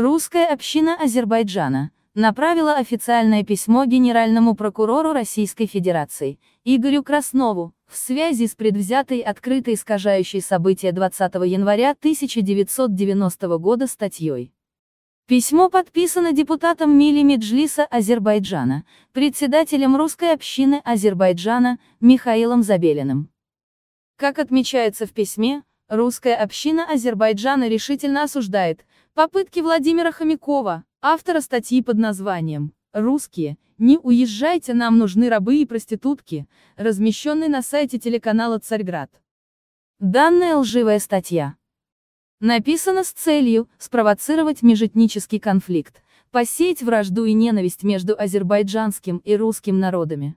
Русская община Азербайджана направила официальное письмо генеральному прокурору Российской Федерации Игорю Краснову в связи с предвзятой открыто искажающей события 20 января 1990 года статьей. Письмо подписано депутатом Мили Меджлиса Азербайджана, председателем русской общины Азербайджана Михаилом Забелиным. Как отмечается в письме, Русская община Азербайджана решительно осуждает попытки Владимира Хомякова, автора статьи под названием «Русские, не уезжайте, нам нужны рабы и проститутки», размещенной на сайте телеканала «Царьград». Данная лживая статья написана с целью спровоцировать межэтнический конфликт, посеять вражду и ненависть между азербайджанским и русским народами.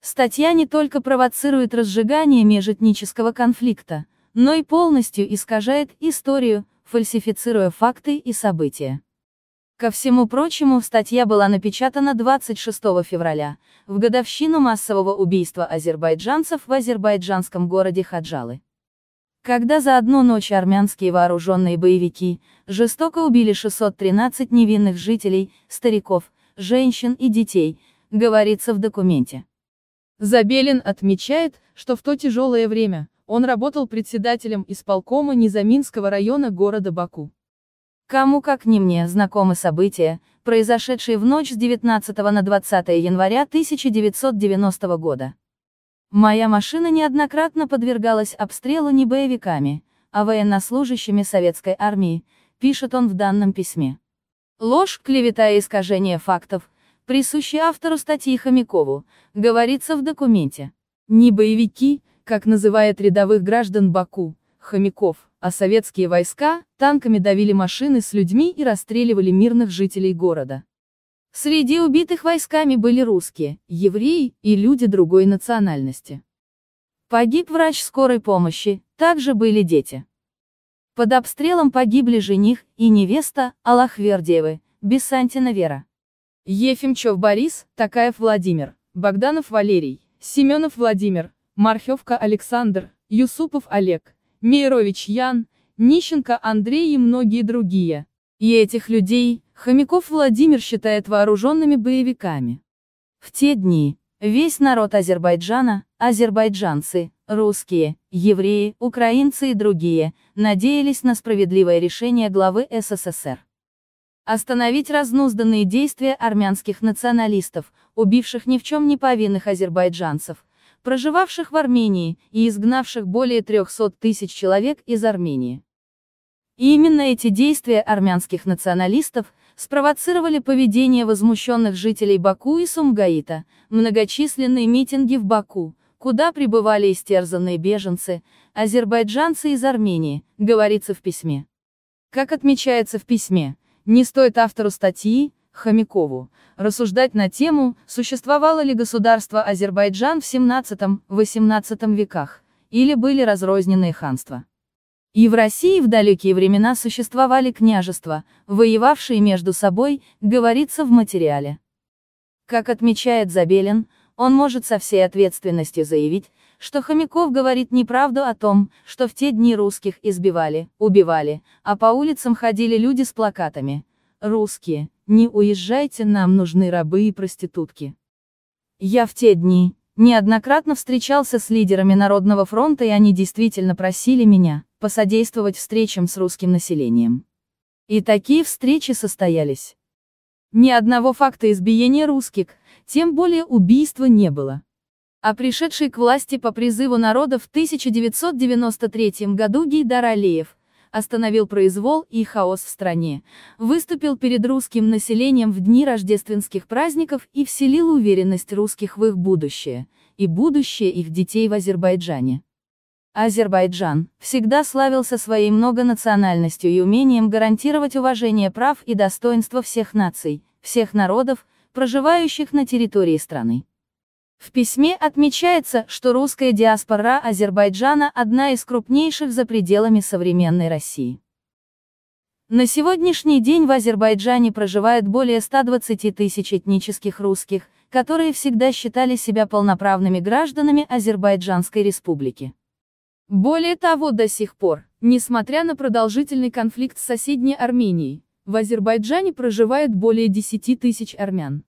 Статья не только провоцирует разжигание межэтнического конфликта, но и полностью искажает историю, фальсифицируя факты и события. Ко всему прочему, статья была напечатана 26 февраля, в годовщину массового убийства азербайджанцев в азербайджанском городе Хаджалы. Когда за одну ночь армянские вооруженные боевики жестоко убили 613 невинных жителей, стариков, женщин и детей, говорится в документе. Забелин отмечает, что в то тяжелое время, он работал председателем исполкома Низаминского района города Баку. Кому как не мне знакомы события, произошедшие в ночь с 19 на 20 января 1990 года. Моя машина неоднократно подвергалась обстрелу не боевиками, а военнослужащими советской армии, пишет он в данном письме. Ложь, клевета и искажение фактов, присущие автору статьи Хомякову, говорится в документе. Не боевики, как называет рядовых граждан Баку, хомяков, а советские войска, танками давили машины с людьми и расстреливали мирных жителей города. Среди убитых войсками были русские, евреи и люди другой национальности. Погиб врач скорой помощи, также были дети. Под обстрелом погибли жених и невеста Аллахвердиевы, Бесантина Вера. Ефимчев Борис, Такаев Владимир, Богданов Валерий, Семенов Владимир, Мархевка Александр, Юсупов Олег, Мейрович Ян, Нищенко Андрей и многие другие. И этих людей, Хомяков Владимир считает вооруженными боевиками. В те дни, весь народ Азербайджана, азербайджанцы, русские, евреи, украинцы и другие, надеялись на справедливое решение главы СССР. Остановить разнузданные действия армянских националистов, убивших ни в чем не повинных азербайджанцев, проживавших в Армении и изгнавших более 300 тысяч человек из Армении. И именно эти действия армянских националистов спровоцировали поведение возмущенных жителей Баку и Сумгаита, многочисленные митинги в Баку, куда прибывали истерзанные беженцы, азербайджанцы из Армении, говорится в письме. Как отмечается в письме, не стоит автору статьи, Хомякову, рассуждать на тему, существовало ли государство Азербайджан в 17-18 веках, или были разрозненные ханства. И в России в далекие времена существовали княжества, воевавшие между собой, говорится в материале. Как отмечает Забелин, он может со всей ответственностью заявить, что Хомяков говорит неправду о том, что в те дни русских избивали, убивали, а по улицам ходили люди с плакатами – Русские, не уезжайте, нам нужны рабы и проститутки. Я в те дни неоднократно встречался с лидерами Народного фронта, и они действительно просили меня посодействовать встречам с русским населением. И такие встречи состоялись. Ни одного факта избиения русских, тем более убийства не было. А пришедший к власти по призыву народа в 1993 году Гейдар Алиев – остановил произвол и хаос в стране, выступил перед русским населением в дни рождественских праздников и вселил уверенность русских в их будущее, и будущее их детей в Азербайджане. Азербайджан всегда славился своей многонациональностью и умением гарантировать уважение прав и достоинства всех наций, всех народов, проживающих на территории страны. В письме отмечается, что русская диаспора Азербайджана одна из крупнейших за пределами современной России. На сегодняшний день в Азербайджане проживает более 120 тысяч этнических русских, которые всегда считали себя полноправными гражданами Азербайджанской республики. Более того, до сих пор, несмотря на продолжительный конфликт с соседней Арменией, в Азербайджане проживает более 10 тысяч армян.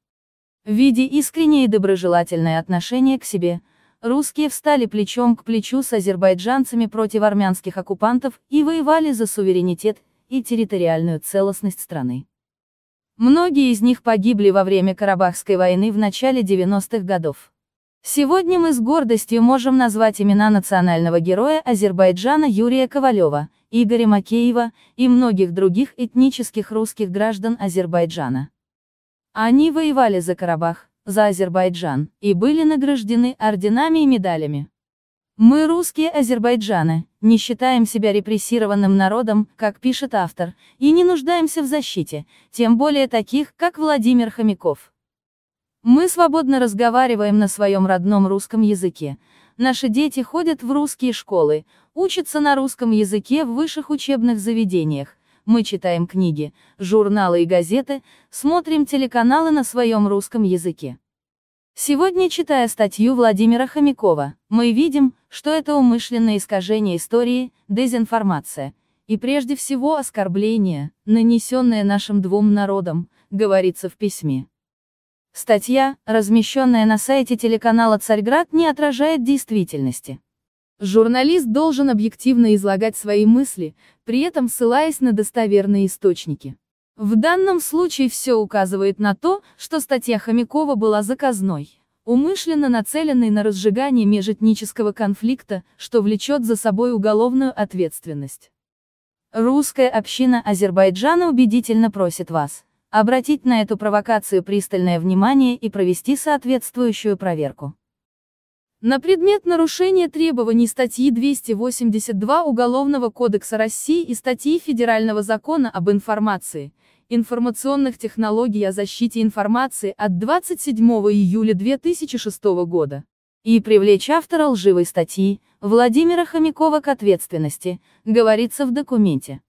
В виде искреннее и доброжелательное отношение к себе, русские встали плечом к плечу с азербайджанцами против армянских оккупантов и воевали за суверенитет и территориальную целостность страны. Многие из них погибли во время Карабахской войны в начале 90-х годов. Сегодня мы с гордостью можем назвать имена национального героя Азербайджана Юрия Ковалева, Игоря Макеева и многих других этнических русских граждан Азербайджана. Они воевали за Карабах, за Азербайджан, и были награждены орденами и медалями. Мы, русские Азербайджаны, не считаем себя репрессированным народом, как пишет автор, и не нуждаемся в защите, тем более таких, как Владимир Хомяков. Мы свободно разговариваем на своем родном русском языке. Наши дети ходят в русские школы, учатся на русском языке в высших учебных заведениях, мы читаем книги, журналы и газеты, смотрим телеканалы на своем русском языке. Сегодня, читая статью Владимира Хомякова, мы видим, что это умышленное искажение истории, дезинформация, и прежде всего оскорбление, нанесенное нашим двум народам, говорится в письме. Статья, размещенная на сайте телеканала «Царьград», не отражает действительности. Журналист должен объективно излагать свои мысли, при этом ссылаясь на достоверные источники. В данном случае все указывает на то, что статья Хомякова была заказной, умышленно нацеленной на разжигание межэтнического конфликта, что влечет за собой уголовную ответственность. Русская община Азербайджана убедительно просит вас обратить на эту провокацию пристальное внимание и провести соответствующую проверку на предмет нарушения требований статьи 282 Уголовного кодекса России и статьи Федерального закона об информации, информационных технологий о защите информации от 27 июля 2006 года и привлечь автора лживой статьи, Владимира Хомякова к ответственности, говорится в документе.